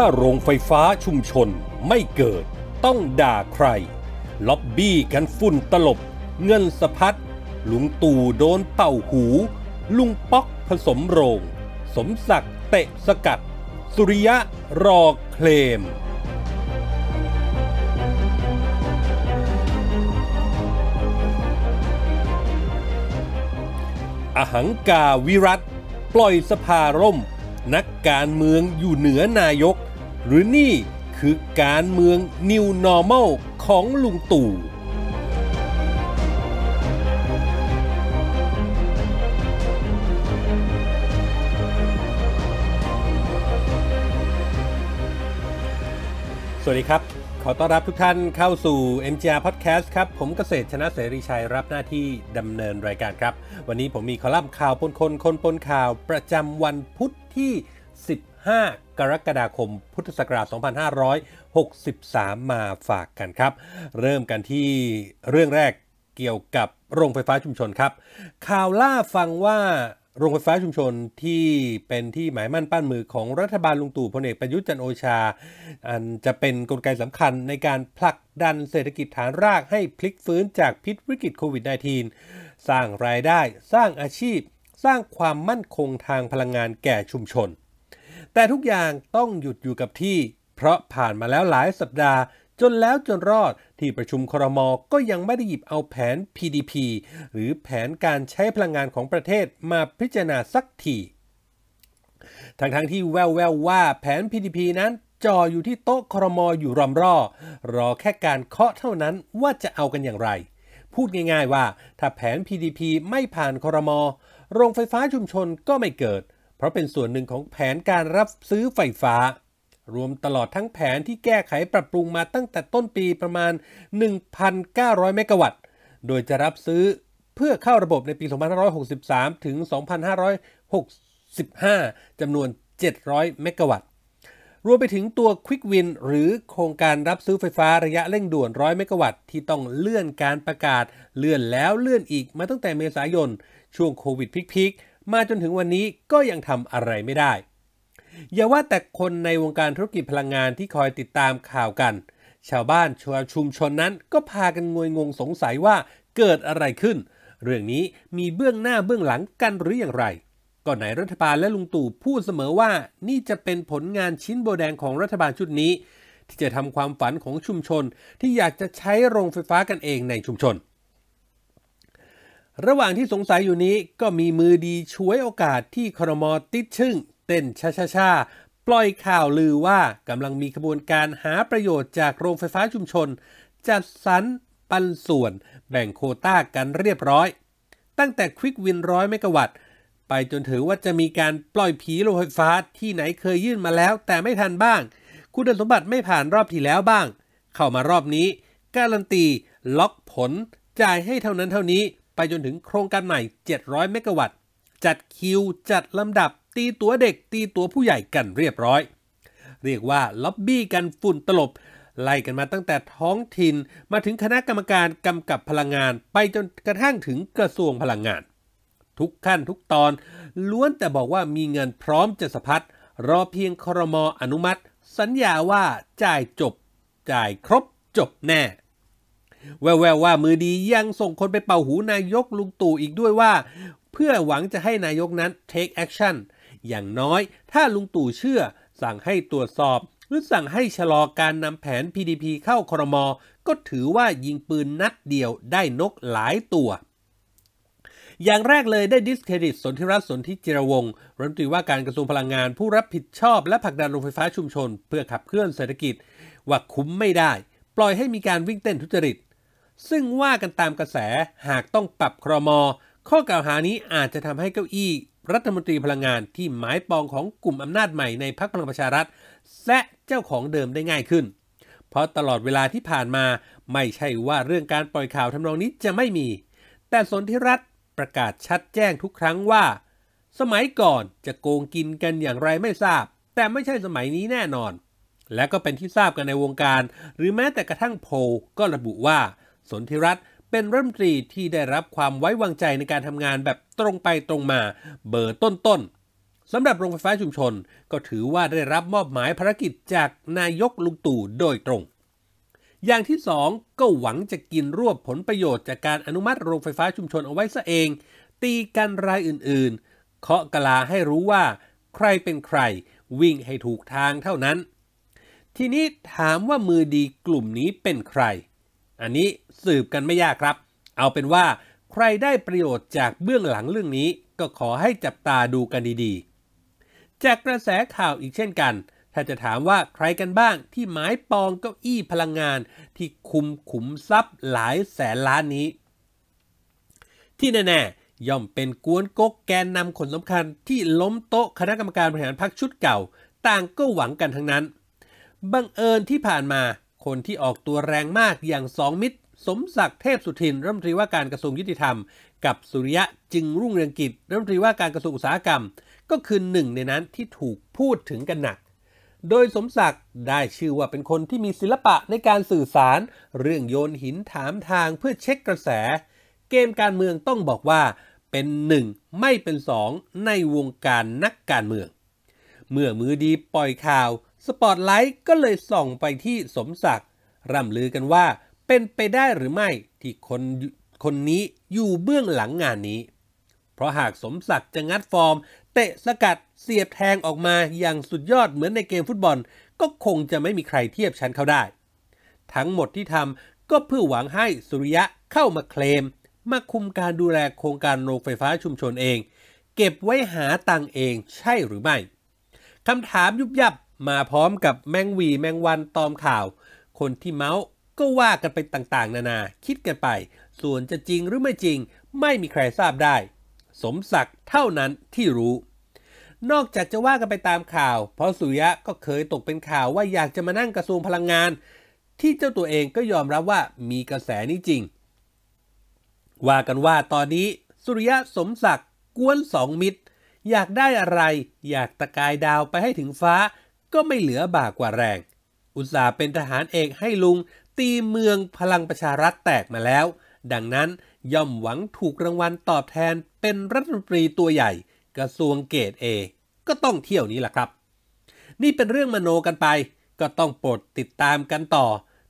ถ้าโรงไฟฟ้าชุมชนไม่เกิดต้องด่าใคร ล็อบบี้กันฝุ่นตลบเงินสะพัดลุงตู่โดนเป่าหู ลุงป๊อกผสมโรง สมศักดิ์เตะสกัด สุริยะรอเคลม อหังกาวิรัต ปล่อยสภาร่ม นักการเมืองอยู่เหนือนายกหรือนี่คือการเมือง New Normal ของลุงตู่ สวัสดีครับ ขอต้อนรับทุกท่านเข้าสู่ MGR Podcast ครับ ผมเกษตรชนะเสรีชัยรับหน้าที่ดำเนินรายการครับ วันนี้ผมมีคอลัมน์ข่าวปนคน คนปนข่าวประจำวันพุทธที่ 15กรกฎาคมพุทธศักราช 2563 มาฝากกันครับ เริ่มกันที่เรื่องแรกเกี่ยวกับโรงไฟฟ้าชุมชนครับ ข่าวล่าฟังว่าโรงไฟฟ้าชุมชนที่เป็นที่หมายมั่นปั้นมือของรัฐบาลลุงตู่พลเอกประยุทธ์จันโอชา อันจะเป็นนกลไกสำคัญในการผลักดันเศรษฐกิจฐานรากให้พลิกฟื้นจากพิษวิกฤตโควิด -19 สร้างรายได้สร้างอาชีพสร้างความมั่นคงทางพลังงานแก่ชุมชนแต่ทุกอย่างต้องหยุดอยู่กับที่ เพราะผ่านมาแล้วหลายสัปดาห์ จนแล้วจนรอดที่ประชุมครมก็ยังไม่ได้หยิบเอาแผน PDP หรือแผนการใช้พลังงานของประเทศมาพิจารณาสักที ทั้งๆทที่แววแววว่าแผน PDP นั้นจ่ออยู่ที่โต๊ะครมอยู่รอมรอรอแค่การเคาะเท่านั้นว่าจะเอากันอย่างไร พูดง่ายๆว่าถ้าแผน PDP ไม่ผ่านครมโรงไฟฟ้าชุมชนก็ไม่เกิดเพราะเป็นส่วนหนึ่งของแผนการรับซื้อไฟฟ้า รวมตลอดทั้งแผนที่แก้ไขปรับปรุงมาตั้งแต่ต้นปีประมาณ 1,900 เมกะวัตต์ โดยจะรับซื้อเพื่อเข้าระบบในปี 2563 ถึง 2565 จำนวน 700 เมกะวัตต์ รวมไปถึงตัว Quick Win หรือโครงการรับซื้อไฟฟ้าระยะเร่งด่วน 100 เมกะวัตต์ที่ต้องเลื่อนการประกาศเลื่อนแล้วเลื่อนอีกมาตั้งแต่เมษายนช่วงโควิดพิกมาจนถึงวันนี้ก็ยังทำอะไรไม่ได้ อย่าว่าแต่คนในวงการธุรกิจพลังงานที่คอยติดตามข่าวกัน ชาวบ้านชาวชุมชนนั้นก็พากันงวยงงสงสัยว่าเกิดอะไรขึ้น เรื่องนี้มีเบื้องหน้าเบื้องหลังกันหรืออย่างไรก่อนไหนรัฐบาลและลุงตู่พูดเสมอว่า นี่จะเป็นผลงานชิ้นโบแดงของรัฐบาลชุดนี้ ที่จะทำความฝันของชุมชน ที่อยากจะใช้โรงไฟฟ้ากันเองในชุมชนระหว่างที่สงสัยอยู่นี้ ก็มีมือดีช่วยโอกาสที่ครมอติดชึ่งเต้นช้าชาปล่อยข่าวลือว่ากำลังมีขบวนการหาประโยชน์จากโรงไฟฟ้าชุมชน จัดสรรปันส่วนแบ่งโคต้ากันเรียบร้อย ตั้งแต่ควิกวินร้อยเมกะวัตต์ไปจนถือว่าจะมีการปล่อยผีโรงไฟฟ้าที่ไหนเคยยื่นมาแล้วแต่ไม่ทันบ้าง คุณสมบัติไม่ผ่านรอบที่แล้วบ้าง เข้ามารอบนี้ การันตีล็อกผลจ่ายให้เท่านั้นเท่านี้ไปจนถึงโครงการใหม่ 700 เมกะวัตต์ จัดคิวจัดลำดับตีตัวเด็กตีตัวผู้ใหญ่กันเรียบร้อย เรียกว่าล็อบบี้กันฝุ่นตลบ ไล่กันมาตั้งแต่ท้องถิ่นมาถึงคณะกรรมการกำกับพลังงาน ไปจนกระทั่งถึงกระทรวงพลังงาน ทุกขั้นทุกตอน ล้วนแต่บอกว่ามีเงินพร้อมจะสะพัดรอเพียงครมออนุมัติ สัญญาว่า จ่ายจบ จ่ายครบจบแน่แววๆว่า มือดียังส่งคนไปเป่าหูนายกลุงตู่อีกด้วยว่า เพื่อหวังจะให้นายกนั้น take action อย่างน้อย ถ้าลุงตู่เชื่อ สั่งให้ตรวจสอบ หรือสั่งให้ชะลอการนำแผน PDP เข้าครม ก็ถือว่ายิงปืนนัดเดียวได้นกหลายตัว อย่างแรกเลยได้ดิสเครดิตสนธิรัตน์สนธิจิรวงรัฐมนตรีว่าการกระทรวงพลังงานผู้รับผิดชอบและผลักดันโรงไฟฟ้าชุมชน เพื่อขับเคลื่อนเศรษฐกิจว่าคุ้มไม่ได้ ปล่อยให้มีการวิ่งเต้นทุจริตซึ่งว่ากันตามกระแส หากต้องปรับครม ข้อกล่าวหานี้อาจจะทำให้เก้าอี้ รัฐมนตรีพลังงานที่หมายปองของกลุ่มอำนาจใหม่ในพรรคพลังประชารัฐและเจ้าของเดิมได้ง่ายขึ้น เพราะตลอดเวลาที่ผ่านมา ไม่ใช่ว่าเรื่องการปล่อยข่าวทำนองนี้จะไม่มี แต่สนธิรัฐประกาศชัดแจ้งทุกครั้งว่า สมัยก่อนจะโกงกินกันอย่างไรไม่ทราบ แต่ไม่ใช่สมัยนี้แน่นอน และก็เป็นที่ทราบกันในวงการ หรือแม้แต่กระทั่งโพก็ระบุว่าสนธิรัตน์เป็นรัฐมนตรีที่ได้รับความไว้วางใจในการทำงานแบบตรงไปตรงมาเบอร์ต้นๆสำหรับโรงไฟฟ้าชุมชนก็ถือว่าได้รับมอบหมายภารกิจจากนายกลุงตู่โดยตรง อย่างที่สองก็หวังจะกินรวบผลประโยชน์จากการอนุมัติโรงไฟฟ้าชุมชนเอาไว้ซะเอง ตีกันรายอื่นๆเคาะกลาให้รู้ว่า ใครเป็นใคร วิ่งให้ถูกทางเท่านั้น ทีนี้ถามว่ามือดีกลุ่มนี้เป็นใครอันนี้สืบกันไม่ยากครับ เอาเป็นว่าใครได้ประโยชน์จากเบื้องหลังเรื่องนี้ ก็ขอให้จับตาดูกันดีๆ จากกระแสข่าวอีกเช่นกัน ถ้าจะถามว่าใครกันบ้างที่หมายปองเก้าอี้พลังงานที่คุมขุมทรัพย์หลายแสนล้านนี้ ที่แน่ๆ ย่อมเป็นกวนก๊กแกนนำคนสำคัญ ที่ล้มโต๊ะคณะกรรมการบริหารพรรคชุดเก่า ต่างก็หวังกันทั้งนั้นบังเอิญที่ผ่านมาคนที่ออกตัวแรงมากอย่างสองมิตร สมศักดิ์เทพสุทินรัฐมนตรีว่าการกระทรวงยุติธรรม กับสุริยะจึงรุ่งเรืองกิจรัฐมนตรีว่าการกระทรวงอุตสาหกรรม ก็คือหนึ่งในนั้นที่ถูกพูดถึงกันหนัก โดยสมศักดิ์ได้ชื่อว่าเป็นคนที่มีศิลปะในการสื่อสาร เรื่องโยนหินถามทางเพื่อเช็คกระแส เกมการเมืองต้องบอกว่าเป็นหนึ่งไม่เป็นสองในวงการนักการเมือง เมื่อมือดีปล่อยข่าวสปอตไลท์ก็เลยส่องไปที่สมศักดิ์ร่ำลือกันว่า เป็นไปได้หรือไม่ที่คนคนนี้อยู่เบื้องหลังงานนี้ เพราะหากสมศักดิ์จะงัดฟอร์ม เตะสกัดเสียบแทงออกมาอย่างสุดยอดเหมือนในเกมฟุตบอล ก็คงจะไม่มีใครเทียบชั้นเขาได้ ทั้งหมดที่ทำก็เพื่อหวังให้สุริยะเข้ามาเคลม มาคุมการดูแลโครงการโรงไฟฟ้าชุมชนเอง เก็บไว้หาตังเองใช่หรือไม่คำถามยุบยับมาพร้อมกับแมงวีแมงวันตอมข่าว คนที่เมาส์ก็ว่ากันไปต่างๆ นานา คิดกันไป ส่วนจะจริงหรือไม่จริง ไม่มีใครทราบได้ สมศักดิ์เท่านั้นที่รู้ นอกจากจะว่ากันไปตามข่าวเพราะสุริยะก็เคยตกเป็นข่าวว่าอยากจะมานั่งกระทรวงพลังงาน ที่เจ้าตัวเองก็ยอมรับว่ามีกระแสนี้จริงว่ากันว่าตอนนี้สุริยะสมศักดิ์กวนสองมิตร อยากได้อะไร อยากตะกายดาวไปให้ถึงฟ้าก็ไม่เหลือบากว่าแรง อุตสาห์เป็นทหารเอกให้ลุง ตีเมืองพลังประชารัฐแตกมาแล้ว ดังนั้นย่อมหวังถูกรางวัลตอบแทนเป็นรัฐมนตรีตัวใหญ่ กระทรวงเกตเอ ก็ต้องเที่ยวนี้แหละครับ นี่เป็นเรื่องมโนกันไป ก็ต้องปลดติดตามกันต่อ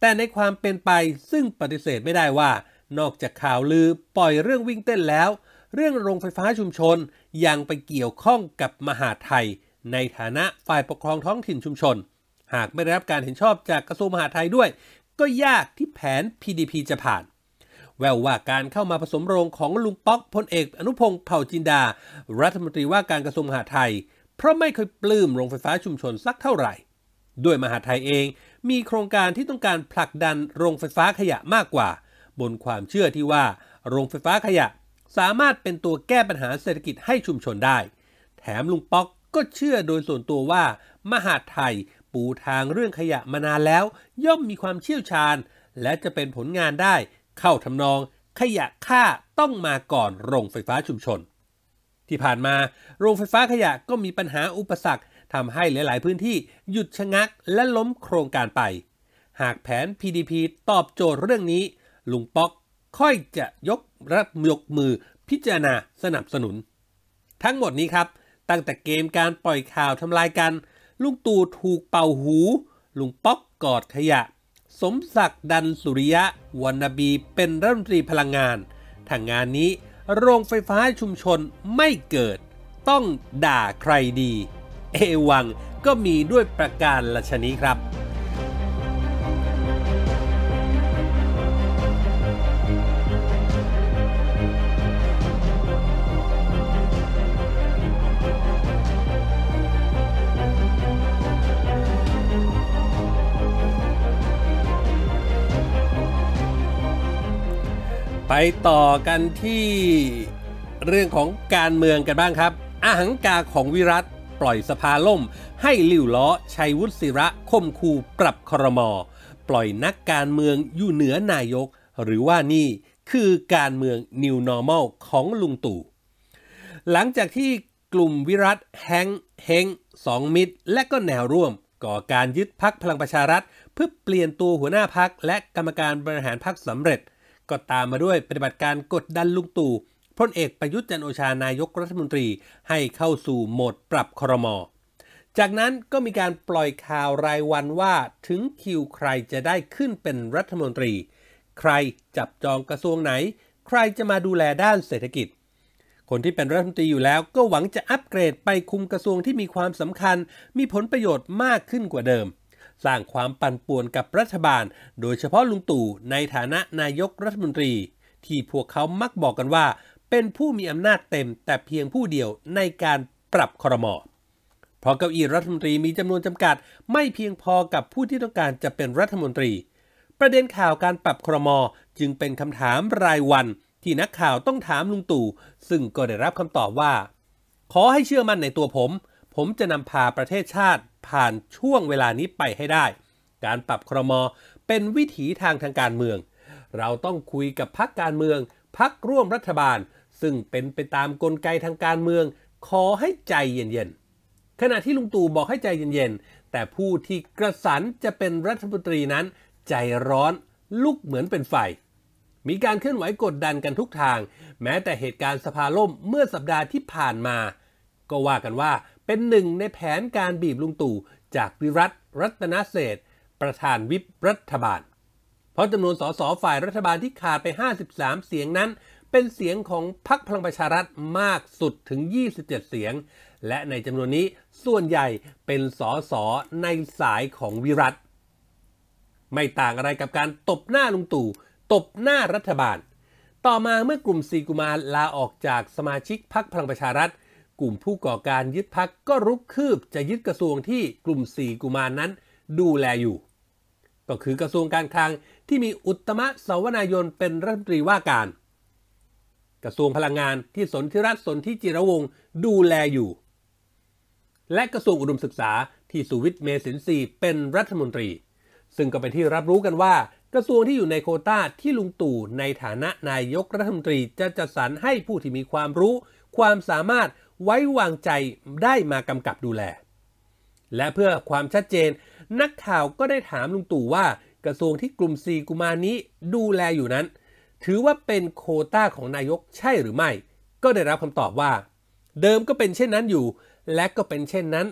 แต่ในความเป็นไปซึ่งปฏิเสธไม่ได้ว่า นอกจากข่าวลือปล่อยเรื่องวิ่งเต้นแล้ว เรื่องโรงไฟฟ้าชุมชนยังไปเกี่ยวข้องกับมหาไทยในฐานะฝ่ายปกครองท้องถิ่นชุมชน หากไม่ได้รับการเห็นชอบจากกระทรวงมหาดไทยด้วย ก็ยากที่แผน PDP จะผ่าน แววว่าการเข้ามาผสมโรงของลุงป๊อกพลเอกอนุพงศ์เผ่าจินดา รัฐมนตรีว่าการกระทรวงมหาดไทย เพราะไม่เคยปลื้มโรงไฟฟ้าชุมชนสักเท่าไหร่ ด้วยมหาดไทยเองมีโครงการที่ต้องการผลักดันโรงไฟฟ้าขยะมากกว่า บนความเชื่อที่ว่า โรงไฟฟ้าขยะ สามารถเป็นตัวแก้ปัญหาเศรษฐกิจให้ชุมชนได้ แถมลุงป๊อกก็เชื่อโดยส่วนตัวว่า มหาไทยปูทางเรื่องขยะมานานแล้ว ย่อมมีความเชี่ยวชาญ และจะเป็นผลงานได้ เข้าทำนอง ขยะค่าต้องมาก่อนโรงไฟฟ้าชุมชน ที่ผ่านมา โรงไฟฟ้าขยะก็มีปัญหาอุปสรรคทำให้หลาย ๆ พื้นที่ หยุดชะงักและล้มโครงการไป หากแผน PDP ตอบโจทย์เรื่องนี้ ลุงป๊อกค่อยจะยกรับยกมือพิจารณาสนับสนุน ทั้งหมดนี้ครับตั้งแต่เกมการปล่อยข่าวทำลายกัน ลุงตู่ถูกเป่าหู ลุงป๊อกกอดขยะ สมศักดิ์ดันสุริยะวันนบี เป็นรัฐมนตรีพลังงานทางงานนี้ โรงไฟฟ้าชุมชนไม่เกิด ต้องด่าใครดี เอวังก็มีด้วยประการละชนี้ครับไปต่อกันที่เรื่องของการเมืองกันบ้างครับ อาหังกาของวิรัต ปล่อยสภาล่ม ให้ลิ่วล้อชัยวุฒิศิระคมคูปรับครมอ ปล่อยนักการเมืองอยู่เหนือนายก หรือว่านี่คือการเมืองนิว Normal ของลุงตู่หลังจากที่กลุ่มวิรัตแฮงเฮงสองมิตร และก็แนวร่วม ก่อการยึดพักพลังประชารัฐเพื่อเปลี่ยนตัวหัวหน้าพักและกรรมการบริหารพักสำเร็จก็ตามมาด้วยปฏิบัติการกดดันลุงตู่ พลเอกประยุทธ์จันโอชา นายกรัฐมนตรีให้เข้าสู่โหมดปรับครมอจากนั้นก็มีการปล่อยข่าวรายวันว่าถึงคิวใครจะได้ขึ้นเป็นรัฐมนตรี ใครจับจองกระทรวงไหน ใครจะมาดูแลด้านเศรษฐกิจ คนที่เป็นรัฐมนตรีอยู่แล้วก็หวังจะอัปเกรดไปคุมกระทรวงที่มีความสำคัญ มีผลประโยชน์มากขึ้นกว่าเดิมสร้างความปั่นป่วนกับรัฐบาล โดยเฉพาะลุงตู่ในฐานะนายกรัฐมนตรี ที่พวกเขามักบอกกันว่าเป็นผู้มีอำนาจเต็มแต่เพียงผู้เดียวในการปรับครมอเพราะเก้าอี้รัฐมนตรีมีจำนวนจำกัด ไม่เพียงพอกับผู้ที่ต้องการจะเป็นรัฐมนตรี ประเด็นข่าวการปรับครมอจึงเป็นคำถามรายวันที่นักข่าวต้องถามลุงตู่ซึ่งก็ได้รับคำตอบว่า ขอให้เชื่อมั่นในตัวผม ผมจะนำพาประเทศชาติผ่านช่วงเวลานี้ไปให้ได้ การปรับครม เป็นวิถีทางทางการเมือง เราต้องคุยกับพักการเมือง พักร่วมรัฐบาล ซึ่งเป็นไปตามกลไกทางการเมือง ขอให้ใจเย็นๆ ขณะที่ลุงตู่บอกให้ใจเย็นๆ แต่ผู้ที่กระสันจะเป็นรัฐมนตรีนั้น ใจร้อนลุกเหมือนเป็นไฟ มีการเคลื่อนไหวกดดันกันทุกทาง แม้แต่เหตุการณ์สภาล่มเมื่อสัปดาห์ที่ผ่านมา ก็ว่ากันว่าเป็นหนึ่งในแผนการบีบลุงตู่ จากวิรัตรัตนเศษประธานวิปรัฐบาล เพราะจำนวนสสฝ่ายรัฐบาลที่ขาดไป 53 เสียงนั้น เป็นเสียงของพรรคพลังประชารัฐมากสุดถึง 27 เสียง และในจำนวนนี้ส่วนใหญ่เป็นสสในสายของวิรัต ไม่ต่างอะไรกับการตบหน้าลุงตู่ ตบหน้ารัฐบาล ต่อมาเมื่อกลุ่มสีกุมารลาออกจากสมาชิกพรรคพลังประชารัฐกลุ่มผู้ก่อการยึดพักก็รุกคืบจะยึดกระทรวงที่กลุ่มสี่กุมารนนั้น ดูแลอยู่ ก็คือกระทรวงการคลังที่มีอุตมะสวนายนเป็นรัฐมนตรีว่าการ กระทรวงพลังงานที่สนธิรัตน์สนธิจิรวงศ์ดูแลอยู่ และกระทรวงอุดมศึกษา ที่สุวิทย์เมสินทรีเป็นรัฐมนตรี ซึ่งก็เป็นที่รับรู้กันว่ากระทรวงที่อยู่ในโคต้าที่ลุงตู่ในฐานะนายกรัฐมนตรีจะจัดสรรให้ผู้ที่มีความรู้ความสามารถไว้วางใจได้มากำกับดูแล และเพื่อความชัดเจน นักข่าวก็ได้ถามลุงตู่ว่า กระทรวงที่กลุ่มีกุมานี้ดูแลอยู่นั้น ถือว่าเป็นโคต้าของนายกใช่หรือไม่ ก็ได้รับคำตอบว่า เดิมก็เป็นเช่นนั้นอยู่ และก็เป็นเช่นนั้น